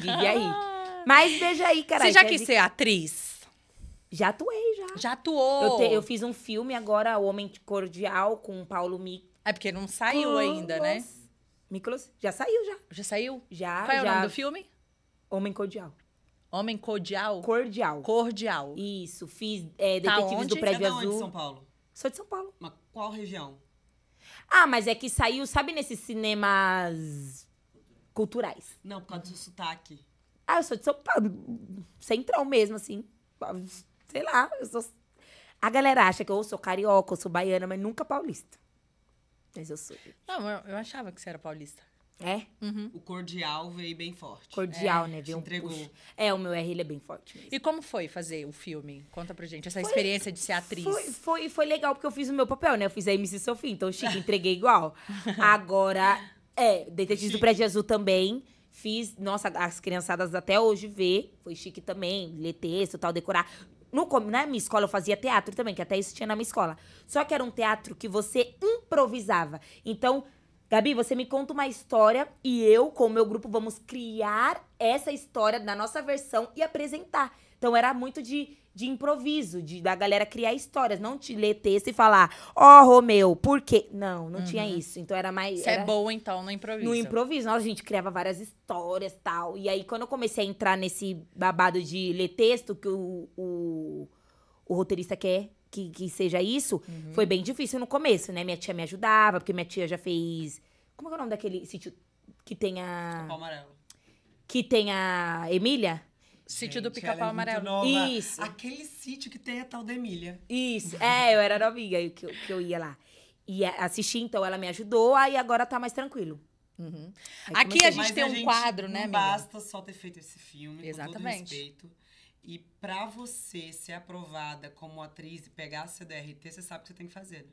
Vive aí. Mas veja aí, cara. Você já é quis ser atriz? Já atuei, já. Já atuou. Eu, te, eu fiz um filme agora, o Homem Cordial, com o Paulo Mico. É porque não saiu ainda, né? Miklos? já saiu, já. Já saiu? Já, Qual é já. o nome do filme? Homem Cordial. Homem Cordial? Cordial. Cordial. Isso, fiz é, tá Detetives onde? do é Prédio é Azul. Onde, São Paulo? Sou de São Paulo. Mas qual região? Ah, mas é que saiu, sabe nesses cinemas culturais. Não, por causa do sotaque. Ah, eu sou de São Paulo. Central mesmo, assim. Sei lá, eu sou. A galera acha que eu sou carioca, eu sou baiana, mas nunca paulista. Mas eu sou. Não, eu achava que você era paulista. É? Uhum. O cordial veio bem forte. Cordial, né? é, né? Veio um entregou. É, o meu R ele é bem forte. Mesmo. E como foi fazer o filme? Conta pra gente essa foi, experiência de ser atriz. Foi, foi, foi legal, porque eu fiz o meu papel, né? Eu fiz a MC Sofia, então chique, entreguei igual. Agora, é, Detetives do Prédio Azul também. Fiz, nossa, as criançadas até hoje vê. Foi chique também, ler texto tal, decorar. No, na minha escola eu fazia teatro também, que até isso tinha na minha escola. Só que era um teatro que você improvisava. Então, Gabi, você me conta uma história e eu, com o meu grupo, vamos criar essa história na nossa versão e apresentar. Então era muito de, de improviso, de da galera criar histórias, não te ler texto e falar, ó, oh, Romeu, por quê? Não, não uhum. tinha isso. Então era mais. Você é era... é boa, então, no improviso. No improviso. Nossa, a gente criava várias histórias tal. E aí, quando eu comecei a entrar nesse babado de ler texto, que o, o, o roteirista quer que, que seja isso, uhum. foi bem difícil no começo, né? Minha tia me ajudava, porque minha tia já fez. Como é, é o nome daquele sítio que tem a. O Palmarelo. Que tem a Emília? Sítio do Pica-Pau é Amarelo. Isso. Aquele sítio que tem a tal da Emília. Isso. É, eu era novinha que, que eu ia lá. E é, assisti, então ela me ajudou, aí agora tá mais tranquilo. Uhum. Aqui a gente Mas tem a um gente quadro, né, amiga? Não basta só ter feito esse filme, Exatamente. com todo respeito. E para você ser aprovada como atriz e pegar a CDRT, você sabe o que você tem que fazer.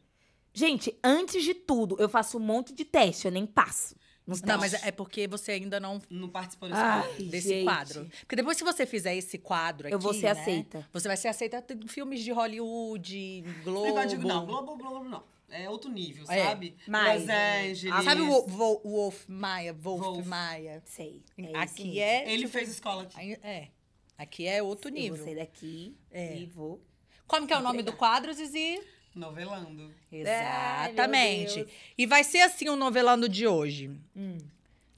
Gente, antes de tudo, eu faço um monte de teste, eu nem passo. Nos não, tá mas é porque você ainda não. Não participou desse, Ai, quadro, desse quadro. Porque depois, se você fizer esse quadro aqui. Eu vou ser né, aceita. Você vai ser aceita em filmes de Hollywood, Globo. Não, Globo, Globo, não. É outro nível, é. sabe? Mas, Los Angeles. Ah, sabe o Wolf, Wolf, Wolf Maia? Wolf, Wolf. Maia? Sei. É aqui é. Ele tipo fez escola aqui. É. Aqui é outro nível. Eu vou sair daqui é. e vou. Como que é o nome do quadro, Zizi? Novelando. Exatamente. Ai, e vai ser assim o novelando de hoje. Hum.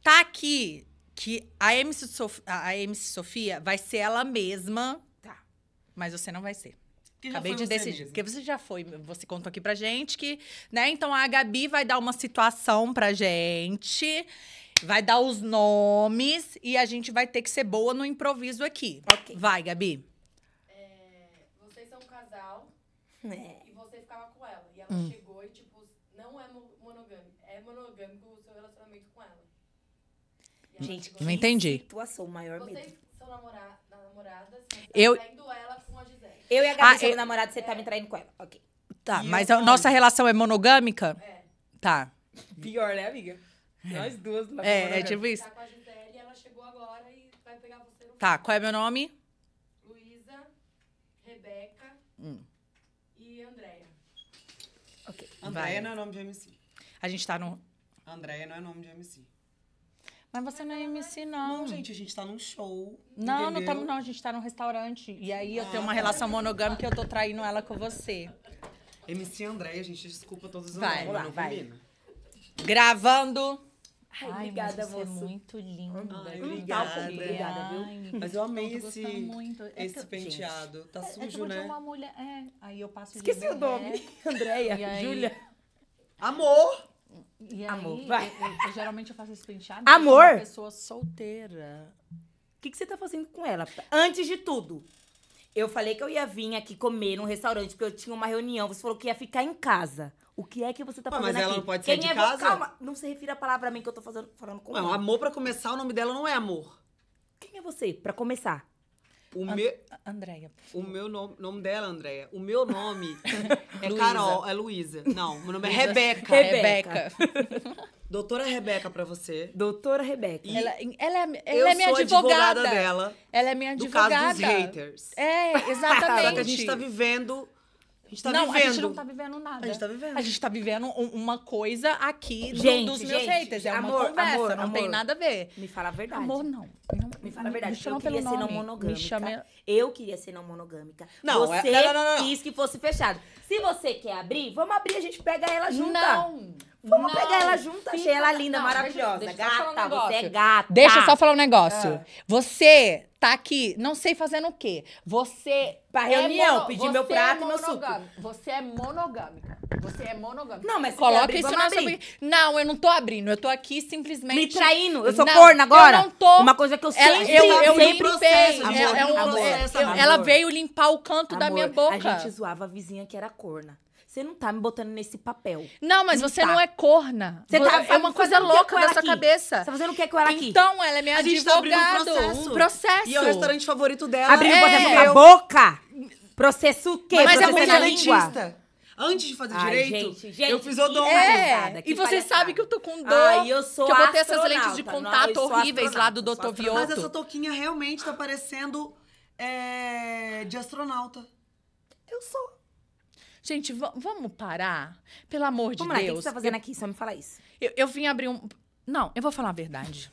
Tá aqui que a MC, Sof a MC Sofia vai ser ela mesma. Tá. Mas você não vai ser. Acabei de decidir. Porque você já foi, você contou aqui pra gente que, né? Então a Gabi vai dar uma situação pra gente, vai dar os nomes e a gente vai ter que ser boa no improviso aqui. Okay. Vai, Gabi. É, vocês são um casal. É. Hum. ela hum. chegou e, tipo, não é monogâmico. É monogâmico o seu relacionamento com ela. ela Gente, não entendi. Situação maior Vocês medo. são namora namoradas, mas tá eu... tá traindo ela com a Gisele. Eu e a Gabi ah, somos eu... namoradas, você tá é. tá me traindo com ela. Ok. Tá, e mas a nossa relação é monogâmica? É. Tá. Pior, né, amiga? É. Nós duas. É, é tá tipo isso. Tá com a Gisele, ela chegou agora e vai pegar você no Tá, qual é meu nome? Andréia não é nome de MC. A gente tá no. Andréia não é nome de MC. Mas você não é MC, não. Não, gente, a gente tá num show. Não, entendeu? não estamos, não. A gente tá num restaurante. E aí eu tenho uma ah. relação monogâmica e eu tô traindo ela com você. MC Andréia, gente, desculpa todos os nomes, lá, vai. Gravando. Ai, Ai obrigada você. Você é muito linda. Ai, obrigada. Tá obrigada, viu? Ai, mas eu amei esse, muito. É esse penteado. Gente, tá sujo, é, é né? Uma mulher, é. Aí eu passo Esqueci o nome. Andréia, Júlia. Amor! E aí, Amor, vai. Eu, eu, eu, geralmente eu faço esse penteado. Amor! Uma pessoa solteira. O que, que você tá fazendo com ela? Antes de tudo, eu falei que eu ia vir aqui comer num restaurante, porque eu tinha uma reunião. Você falou que ia ficar em casa. O que é que você tá fazendo fazendo mas ela aqui? não pode sair Quem de é casa? Calma, não se refira a palavra a mim que eu tô fazendo, falando com Não, ela. amor pra começar, o nome dela não é amor. Quem é você, pra começar? O, meu, é Andréia. o meu nome, nome dela, Andréia. O meu nome é Carol, é Luísa. Não, meu nome é Rebeca. Rebeca. Doutora Rebeca pra você. Doutora Rebeca. E ela, é ela, é, ela é minha advogada. advogada. dela. Ela é minha advogada. Do caso dos haters. É, exatamente. Só que a gente tá vivendo a gente tá não, vivendo. a gente não tá vivendo nada. A gente tá vivendo. A gente tá vivendo uma coisa aqui gente, do, dos meus haters. É amor, uma conversa, amor, não amor. tem nada a ver. Me fala a verdade. Amor, não. me fala a verdade. Me eu queria ser não monogâmica. Chama... Eu queria ser não monogâmica. Não, é- você não, não, não, quis que fosse fechado. Se você quer abrir, vamos abrir, a gente pega ela junto. Não. Vamos não, pegar ela junta, achei ela linda, não, maravilhosa. Deixa, deixa gata, um você é gata. Deixa eu só falar um negócio. Ah. Você tá aqui, não sei fazendo o quê. Você. Pra é reunião, é pedir meu é prato é e meu suco. Você é monogâmica. Você é monogâmica. Não, mas coloca abrir, isso na Não, eu não tô abrindo. Eu tô aqui simplesmente. Me traindo. Eu sou não, corna agora? Eu não tô. Uma coisa que eu sempre. eu, eu, sempre processo, amor, é, é um, amor, ela veio limpar o canto amor, da minha boca. A gente zoava a vizinha que era corna você não tá me botando nesse papel. Não, mas não você tá. não é corna. Você tá, é uma coisa louca na sua aqui. cabeça. Você tá fazendo o que com ela aqui? Então, ela é minha tá advogada. um processo. processo. E é o restaurante favorito dela. Abrir é. processo a boca. Processo o quê? Mas é processo é muito na Antes de fazer Ai, direito, gente, gente, eu fiz odonto. É, e você sabe que eu tô com dor. Ai, eu sou Que eu botei essas lentes de contato não, horríveis lá do Dr. Viola. Mas essa touquinha realmente tá parecendo é, de astronauta. Eu sou. Gente, vamos parar? Pelo amor de Deus. Lá, o que você tá fazendo eu, aqui? Só me fala isso. Eu, eu vim abrir um. Não, eu vou falar a verdade.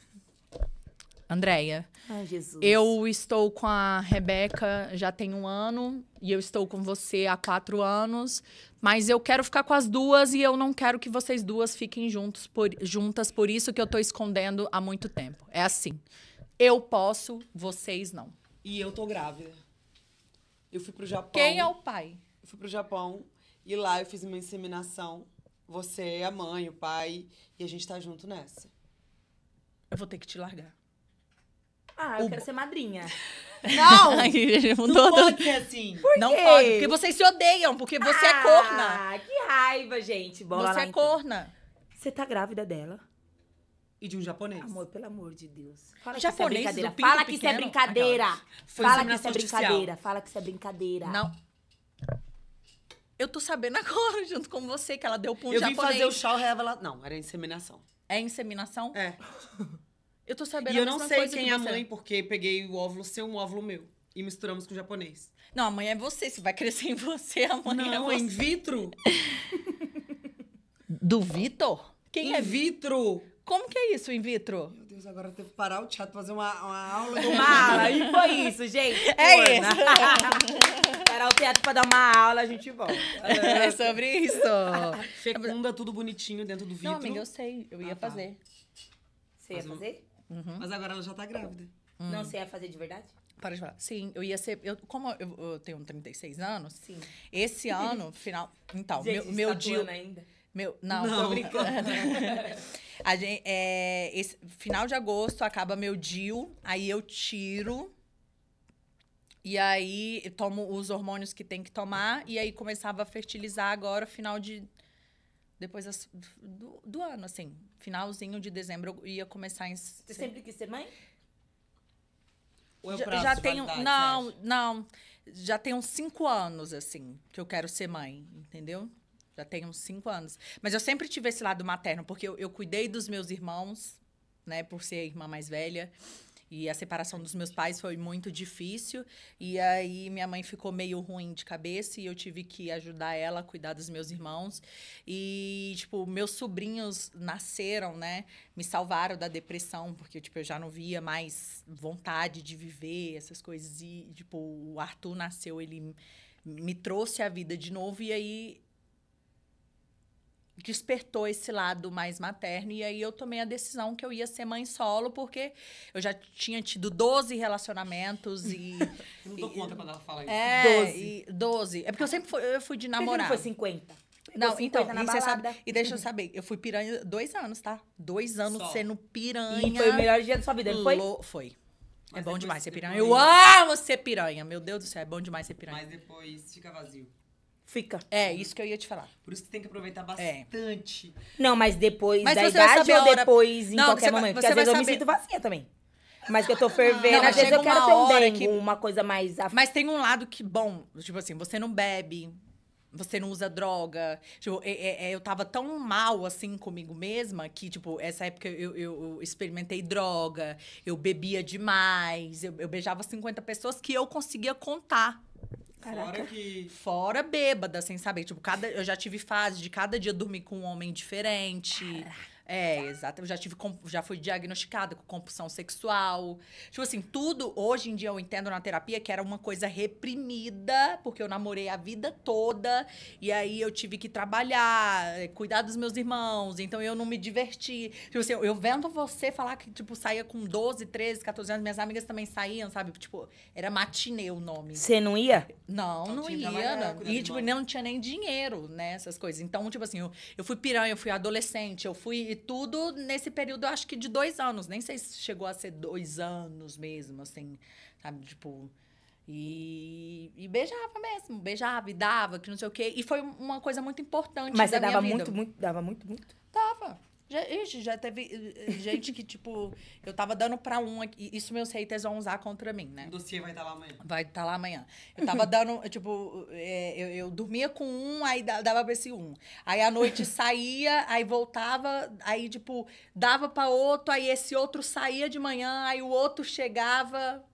Andréia. Ai, Jesus. Eu estou com a Rebeca já tem um ano e eu estou com você há quatro anos. Mas eu quero ficar com as duas e eu não quero que vocês duas fiquem juntos por, juntas. Por isso que eu estou escondendo há muito tempo. É assim. Eu posso, vocês não. E eu tô grávida. Eu fui pro Japão. Quem é o pai? Eu fui pro Japão e lá eu fiz uma inseminação. Você, a mãe, o pai, e a gente tá junto nessa. Eu vou ter que te largar. Ah, eu O- quero ser madrinha. Não! Ai, Não tudo. pode ser assim. Por Não quê? pode, porque vocês se odeiam, porque você é ah, corna. Ah, que raiva, gente. Bora Você lá, é então. corna. Você tá grávida dela? E de um japonês. Amor, pelo amor de Deus. Fala que isso é brincadeira. Fala que isso é brincadeira. Fala que isso é brincadeira. Fala que isso é brincadeira. Não, eu tô sabendo agora, junto com você, que ela deu pra um Eu vim fazer o show revela... Não, era inseminação. É inseminação? É. Eu tô sabendo E eu não sei quem é a mãe, porque peguei o óvulo seu, um óvulo meu. E misturamos com o japonês. Não, a mãe é você. Se vai crescer em você, a mãe é não, é você. Não, in vitro. Do Vitor? Quem in é? vitro. Como que é isso, in vitro? agora teve que parar o teatro, fazer uma, uma aula. De... Uma aula, e foi isso, gente. É isso. parar o teatro pra dar uma aula, a gente volta. É, sobre isso. Fecunda tudo bonitinho dentro do vidro. Não, amiga, eu sei. Eu ia ah, tá. fazer. Você ia fazer? Uhum. Mas agora ela já tá grávida. Hum. Não, você ia fazer de verdade? Para de falar. Sim, eu ia ser. Eu, como eu, eu tenho 36 anos, Sim. esse ano, final. Então, Gente, meu, meu tá dia. ainda. Meu, não, não. tô brincando. a gente, é, esse, final de agosto acaba meu deal aí eu tiro. E aí eu tomo os hormônios que tem que tomar. E aí começava a fertilizar agora, final de. Depois as, do, do ano, assim. Finalzinho de dezembro eu ia começar em. Você sempre quis ser mãe? É já, já tenho não não já tenho cinco anos assim que eu quero ser mãe entendeu já tem uns cinco anos. Mas eu sempre tive esse lado materno, porque eu, eu cuidei dos meus irmãos, né? Por ser a irmã mais velha. E a separação dos meus pais foi muito difícil. E aí minha mãe ficou meio ruim de cabeça e eu tive que ajudar ela a cuidar dos meus irmãos. E, tipo, meus sobrinhos nasceram, né? Me salvaram da depressão, porque, tipo, eu já não via mais vontade de viver, essas coisas. E, tipo, o Arthur nasceu, ele me trouxe a vida de novo. E aí despertou esse lado mais materno. E aí eu tomei a decisão que eu ia ser mãe solo, porque eu já tinha tido 12 relacionamentos e. eu não dou conta quando ela fala isso. É, 12. E 12. É porque eu sempre fui, eu fui de namorar. Por não foi 50? Não, então, e, você sabe, e deixa eu saber, eu fui piranha dois anos, tá? Dois anos Só. sendo piranha. E foi o melhor dia da sua vida, foi? Lo, foi. É Mas é bom demais ser piranha. Eu amo ser piranha. Meu Deus do céu, é bom demais ser piranha. Mas depois fica vazio. Fica. É, isso que eu ia te falar. Por isso que tem que aproveitar é. bastante. É. Não, mas depois mas da idade ou hora... depois em não, qualquer você, momento? Você porque às vezes saber. eu me sinto vazia também. Mas que eu tô fervendo, não, às vezes eu quero ter um dengue, que... uma coisa mais... Af... Mas tem um lado que, bom, tipo assim, você não bebe, você não usa droga. Tipo, é, é, é, eu tava tão mal, assim, comigo mesma, que, tipo, essa época eu, eu, eu experimentei droga, eu bebia demais, eu, eu beijava 50 pessoas que eu conseguia contar. Caraca. Fora que. Fora bêbada, sem saber. Tipo, cada, eu já tive fase de cada dia dormir com um homem diferente. Caraca. É, exato. Eu já tive, já fui diagnosticada com compulsão sexual. Tipo assim, tudo hoje em dia eu entendo na terapia que era uma coisa reprimida, porque eu namorei a vida toda e aí eu tive que trabalhar, eh, cuidar dos meus irmãos, então eu não me diverti. Tipo assim, eu vendo você falar que tipo saía com 12, 13, 14 anos, minhas amigas também saíam, sabe? Tipo, era matinê o nome. Você não ia? Não, não, não ia. Não. E tipo, não tinha nem dinheiro, né, essas coisas. Então, tipo assim, eu, eu fui piranha, eu fui adolescente, eu fui tudo nesse período, eu acho que de dois anos. Nem sei se chegou a ser dois anos mesmo, assim, sabe? Tipo. E, e beijava mesmo, beijava e dava, que não sei o quê. E foi uma coisa muito importante. Mas da você dava vida. muito, muito, dava muito, muito? Dava. Já, ixi, já teve eh, eh, gente que, tipo, eu tava dando pra um aqui. Isso meus haters vão usar contra mim, né? O dossiê vai estar tá lá amanhã. Vai estar tá lá amanhã. Eu tava dando, eh, tipo, é, eu, eu, dormia com um, aí dava pra esse um. Aí à noite saía, aí voltava, aí, tipo, dava pra outro, aí esse outro saía de manhã, aí o outro chegava.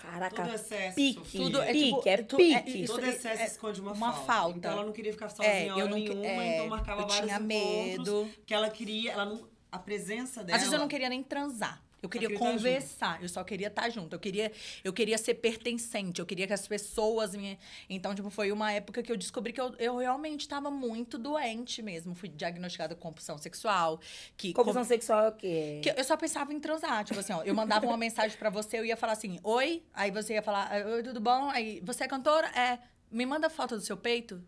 Caraca, tudo excesso, pique, tudo é, pique, é tipo, pique. É, pique. É, todo é excesso é, esconde uma, uma falta. falta. Então ela não queria ficar sozinha é, hora não, nenhuma, é, então marcava eu vários tinha medo. que ela queria, ela não, a presença dela... Às vezes eu não queria nem transar. Eu queria, queria conversar, eu só queria estar junto. Eu queria, eu queria ser pertencente, eu queria que as pessoas me. Então, tipo, foi uma época que eu descobri que eu, eu realmente estava muito doente mesmo. Fui diagnosticada com compulsão sexual. Que, compulsão com... sexual é o quê? Que eu só pensava em transar. Tipo assim, ó, eu mandava uma mensagem para você, eu ia falar assim, oi. Aí você ia falar, oi, tudo bom? Aí, você é cantora? É. Me manda foto do seu peito?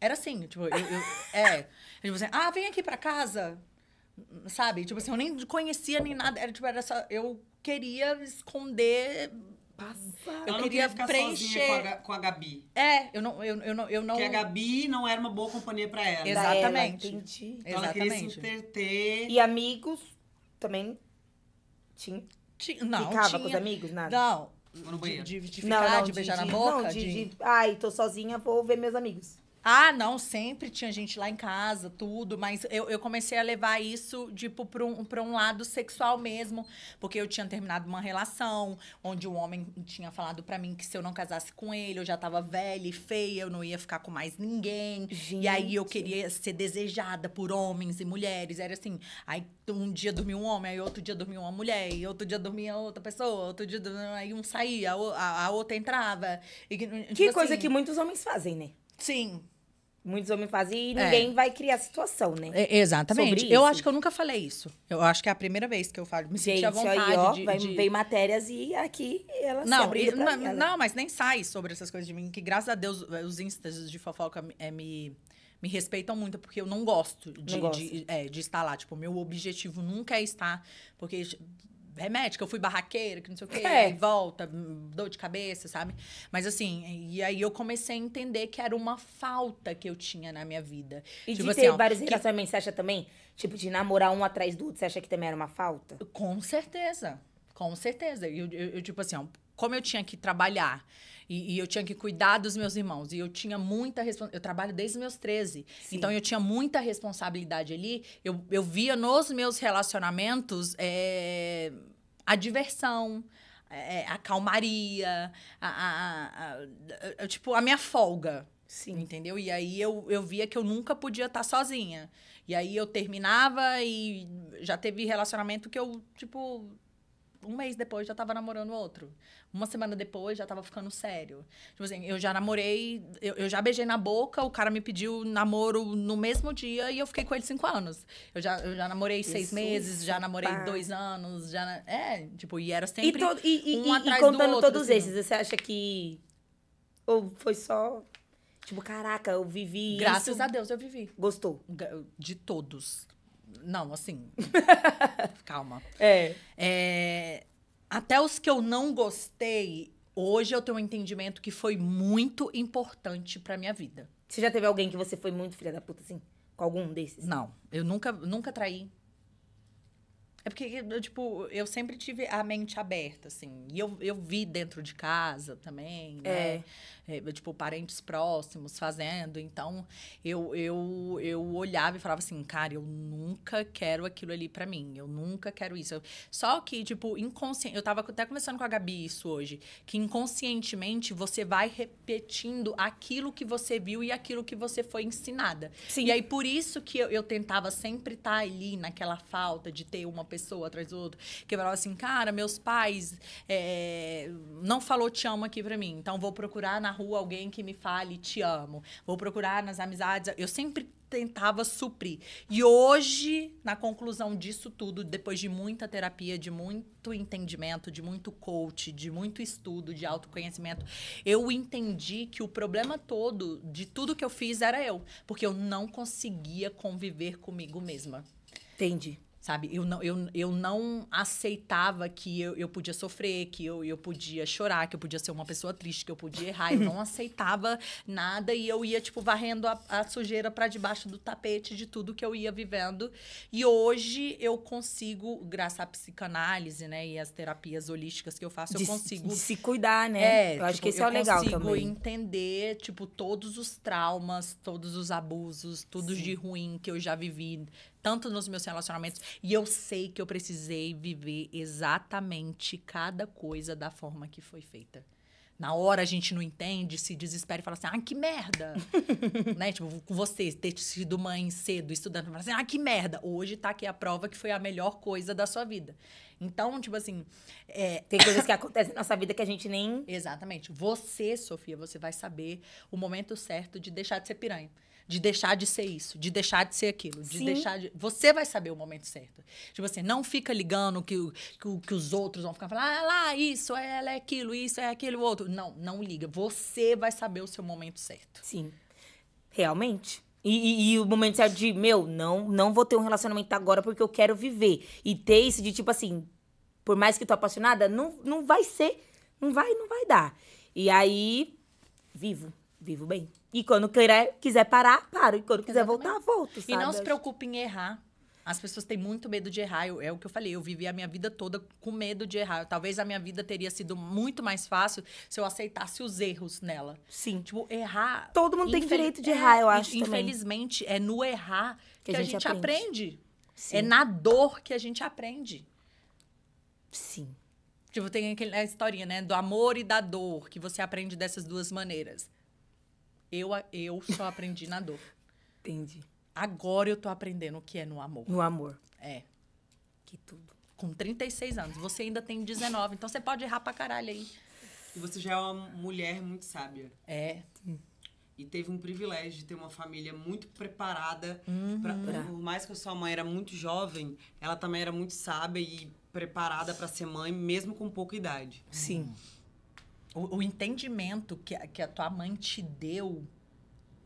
Era assim, tipo, eu. eu é. Tipo assim, ah, vem aqui pra casa Sabe? Tipo assim, eu nem conhecia nem nada. Era, tipo, era só. Eu queria esconder Passar. Eu queria ficar preencher. Com a, com a, Gabi. É, eu não, eu, eu, não, eu não. Porque a Gabi não era uma boa companhia pra ela. Exatamente. Ela, entendi. Então Exatamente. ela queria se interter. E amigos também tinha. tinha não, Ficava tinha. com os amigos, nada? Não. De, de, de ficar, não, não, de beijar de, na boca? Não, de, de, Ai, tô sozinha, vou ver meus amigos. Ah, não, sempre tinha gente lá em casa, tudo, mas eu, eu comecei a levar isso, tipo, para um, pra um lado sexual mesmo, porque eu tinha terminado uma relação onde o homem tinha falado para mim que se eu não casasse com ele, eu já tava velha e feia, eu não ia ficar com mais ninguém. Gente. E aí eu queria ser desejada por homens e mulheres, era assim, aí um dia dormia um homem, aí outro dia dormia uma mulher, e outro dia dormia outra pessoa, outro dia dormia, aí um saía, a, a, a outra entrava. E, tipo, que coisa assim, que muitos homens fazem, né? Sim, muitos homens fazem e é. ninguém é. vai criar situação, né? É, exatamente. Eu acho que eu nunca falei isso. Eu acho que é a primeira vez que eu falo. Me Gente, senti à vontade aí, ó, de, vai, de... Vem matérias e aqui elas não, se e, não, ela. não, mas nem sai sobre essas coisas de mim. Que graças a Deus eh, os instas de fofoca é, me me respeitam muito, porque eu não gosto de, não de, é, de, estar lá. Tipo, meu objetivo nunca é estar. Porque remete, que eu fui barraqueira, que não sei o quê, é. volta, dor de cabeça, sabe? Mas assim, e aí eu comecei a entender que era uma falta que eu tinha na minha vida. E tipo de assim, ter assim, ó, várias que... você acha também? Tipo, de namorar um atrás do outro, você acha que também era uma falta? Com certeza, com certeza. E eu, eu, eu, tipo assim, ó, como eu tinha que trabalhar e, e, eu tinha que cuidar dos meus irmãos. E eu tinha muita responsabilidade. Eu trabalho desde os meus 13. Sim. Então eu tinha muita responsabilidade ali. Eu, eu via nos meus relacionamentos é, a diversão. É, é a calmaria, a, a, a, a, tipo, a minha folga, Sim. Entendeu? E aí eu, eu via que eu nunca podia estar tá sozinha. E aí eu terminava e já teve relacionamento que eu, tipo, um mês depois já tava namorando outro. Uma semana depois já tava ficando sério. Tipo assim, eu já namorei, eu, eu já beijei na boca, o cara me pediu namoro no mesmo dia e eu fiquei com ele cinco anos. Eu já, eu já namorei Isso, seis meses, já namorei pá. dois anos, já. É, tipo, e era sempre. E, to, e, um atrás e contando do outro, todos assim. esses, você acha que. Ou foi só. Tipo, caraca, eu vivi. Graças isso. a Deus eu vivi. Gostou? De todos. Não, assim. calma. É. é. Até os que eu não gostei, hoje eu tenho um entendimento que foi muito importante pra minha vida. Você já teve alguém que você foi muito filha da puta, assim? Com algum desses? Não. Eu nunca, nunca traí. É porque, tipo, eu sempre tive a mente aberta, assim. E eu, eu vi dentro de casa também, né? É é, tipo, parentes próximos fazendo. Então, eu, eu, eu olhava e falava assim, cara, eu nunca quero aquilo ali para mim. Eu nunca quero isso. Só que, tipo, inconsciente... Eu tava até conversando com a Gabi isso hoje. Que inconscientemente você vai repetindo aquilo que você viu e aquilo que você foi ensinada. Sim. E aí, por isso que eu, eu tentava sempre estar tá ali naquela falta de ter uma pessoa atrás do outro. Que eu falava assim, cara, meus pais... É, não falou te amo aqui para mim. Então, vou procurar na rua alguém que me fale te amo. Vou procurar nas amizades. Eu sempre tentava suprir. E hoje, na conclusão disso tudo, depois de muita terapia, de muito entendimento, de muito coach, de muito estudo, de autoconhecimento, eu entendi que o problema todo de tudo que eu fiz era eu, porque eu não conseguia conviver comigo mesma. Entendi sabe? Eu não, eu, eu não aceitava que eu, eu podia sofrer, que eu, eu podia chorar, que eu podia ser uma pessoa triste, que eu podia errar. Eu não aceitava nada e eu ia, tipo, varrendo a, a sujeira para debaixo do tapete de tudo que eu ia vivendo. E hoje eu consigo, graças à psicanálise, né, e às terapias holísticas que eu faço, de, eu consigo... se cuidar, né? É, eu tipo, acho que isso tipo, é o legal também. Eu consigo entender, tipo, todos os traumas, todos os abusos, tudo Sim. de ruim que eu já vivi tanto nos meus relacionamentos. E eu sei que eu precisei viver exatamente cada coisa da forma que foi feita. Na hora a gente não entende, se desespera e fala assim: ah, que merda! né? Tipo, com você, ter sido mãe cedo, estudando, fala assim: ah, que merda! Hoje tá aqui a prova que foi a melhor coisa da sua vida. Então, tipo assim. É... Tem coisas que acontecem na nossa vida que a gente nem. Exatamente. Você, Sofia, você vai saber o momento certo de deixar de ser piranha de deixar de ser isso, de deixar de ser aquilo, de Sim. deixar de. Você vai saber o momento certo. Tipo assim, não fica ligando que, que, que os outros vão ficar falando, ah lá, isso, ela é aquilo, isso, é aquilo, outro. Não, não liga. Você vai saber o seu momento certo. Sim. Realmente. E, e, e, o momento certo de, meu, não, não vou ter um relacionamento agora porque eu quero viver. E ter isso de tipo assim, por mais que tô apaixonada, não, não vai ser, não vai, não vai dar. E aí, vivo vivo bem. E quando quiser, quiser parar, paro. E quando quiser Exatamente. voltar, volto. Sabe? E não se preocupe em errar. As pessoas têm muito medo de errar. Eu, é o que eu falei. Eu vivi a minha vida toda com medo de errar. Talvez a minha vida teria sido muito mais fácil se eu aceitasse os erros nela. Sim. Tipo, errar. Todo mundo infel... tem direito de é, errar, eu acho. Infelizmente, também. é no errar que, que a, gente gente aprende. aprende. É na dor que a gente aprende. Sim. Tipo, tem aquela historinha, né? Do amor e da dor, que você aprende dessas duas maneiras. Eu, eu só aprendi na dor. Entendi. Agora eu tô aprendendo o que é no amor. No amor. É. Que tudo. Com 36 anos. Você ainda tem 19, então você pode errar pra caralho aí. E você já é uma mulher muito sábia. É. E teve um privilégio de ter uma família muito preparada. Uhum. Pra, por mais que a sua mãe era muito jovem, ela também era muito sábia e preparada para ser mãe, mesmo com pouca idade. Sim. Uhum. O, o entendimento que, que a tua mãe te deu,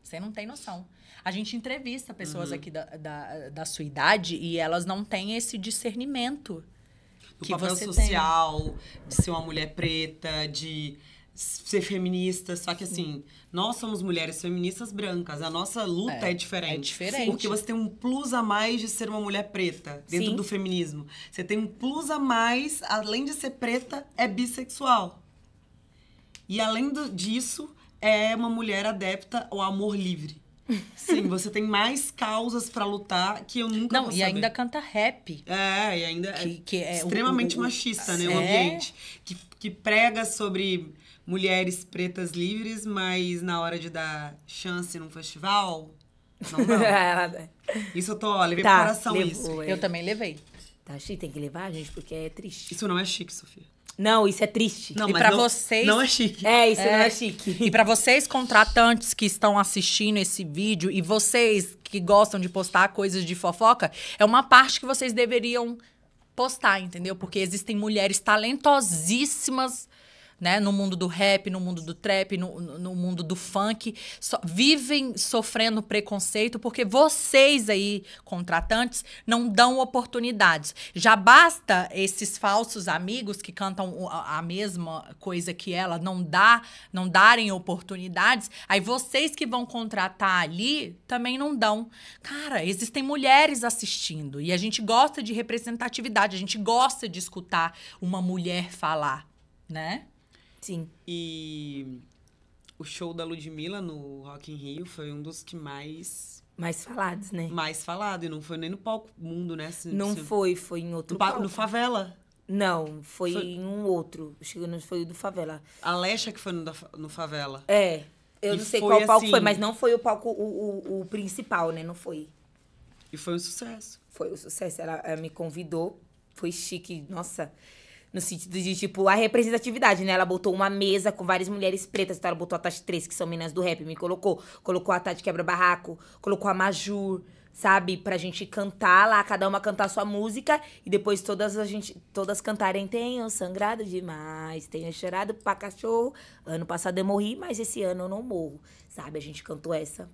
você não tem noção. A gente entrevista pessoas uhum. aqui da, da, da sua idade e elas não têm esse discernimento do que papel social, tem. de ser uma mulher preta, de ser feminista. Só que assim, Sim. nós somos mulheres feministas brancas. A nossa luta é, é, é diferente. É diferente. Porque você tem um plus a mais de ser uma mulher preta dentro Sim. do feminismo. Você tem um plus a mais, além de ser preta, é bissexual. E além do, disso, é uma mulher adepta ao amor livre. Sim, você tem mais causas para lutar que eu nunca Não, vou e ainda canta rap. É, e ainda é que, é, que é extremamente o, machista, o, né? O é. ambiente que, que prega sobre mulheres pretas livres, mas na hora de dar chance num festival, não, é, não. Né? Isso eu tô, ó, levei tá, pro coração levou, isso. Eu também levei. Tá chique, tem que levar, gente, porque é triste. Isso não é chique, Sofia. Não, isso é triste. Não, e para vocês. Não é chique. É, isso é. não é chique. E para vocês, contratantes que estão assistindo esse vídeo e vocês que gostam de postar coisas de fofoca, é uma parte que vocês deveriam postar, entendeu? Porque existem mulheres talentosíssimas né? No mundo do rap, no mundo do trap, no, no mundo do funk, so, vivem sofrendo preconceito porque vocês aí, contratantes, não dão oportunidades. Já basta esses falsos amigos que cantam a mesma coisa que ela, não dá, não darem oportunidades, aí vocês que vão contratar ali também não dão. Cara, existem mulheres assistindo e a gente gosta de representatividade, a gente gosta de escutar uma mulher falar, né? Sim. E o show da Ludmilla no Rock in Rio foi um dos que mais mais falados, né? Mais falado e não foi nem no palco mundo, né? Se, não se... foi, foi em outro no palco. No favela. Não, foi, foi... em um outro. Chegando foi o do favela. A Lecha que foi no, da, no favela. É. Eu e não sei qual assim... palco foi, assim- mas não foi o palco o, o, o, principal, né? Não foi. E foi um sucesso. Foi um sucesso. Ela, ela me convidou. Foi chique. Nossa, no sentido de, tipo, a representatividade, né? Ela botou uma mesa com várias mulheres pretas. Então ela botou a Tati 3, que são meninas do rap, me colocou. Colocou a Tati Quebra Barraco, colocou a Majur, sabe? Pra gente cantar lá, cada uma cantar sua música. E depois todas a gente, todas cantarem Tenho sangrado demais, tenho chorado pra cachorro. Ano passado eu morri, mas esse ano eu não morro, sabe? A gente cantou essa.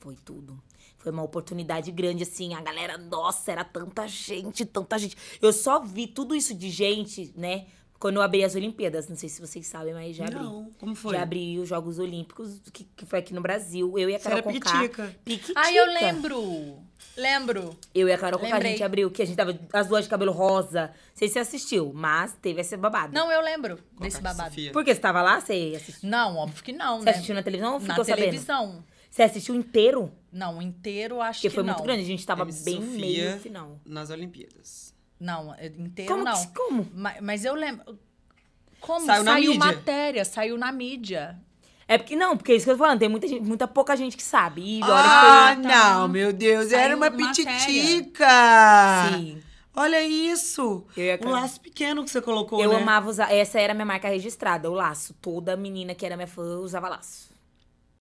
Foi tudo. Foi uma oportunidade grande, assim. A galera, nossa, era tanta gente, tanta gente. Eu só vi tudo isso de gente, né? Quando eu abri as Olimpíadas, não sei se vocês sabem, mas já abri. Não, como foi? Já abri os Jogos Olímpicos, que, que foi aqui no Brasil. Eu e a Carol Conká. Piquitica. Piquitica. Ai, eu lembro. Lembro. Eu e a Carol Conká, a gente abriu, que a gente tava as duas de cabelo rosa. Não sei se você assistiu, mas teve esse babado. Não, eu lembro Conká desse babado. Sofia. Porque você tava lá, você assistiu? Não, óbvio que não, Você né? assistiu na televisão ou ficou sabendo? Na televisão. Você assistiu inteiro? Não, inteiro acho Porque que foi muito grande, a gente tava MC bem Sofia meio no final. Nas Olimpíadas. Não, é, inteiro como não. Que, como? Mas, mas eu lembro. Como? Saiu, na saiu mídia. matéria, saiu na mídia. É porque, não, porque é isso que eu tô falando, tem muita, gente, muita pouca gente que sabe. E olha ah, foi, não, meu Deus, saiu era uma pititica! Matéria. Sim. Olha isso! o laço pequeno que você colocou, Eu né? amava usar. Essa era a minha marca registrada, o laço. Toda menina que era minha fã usava laço.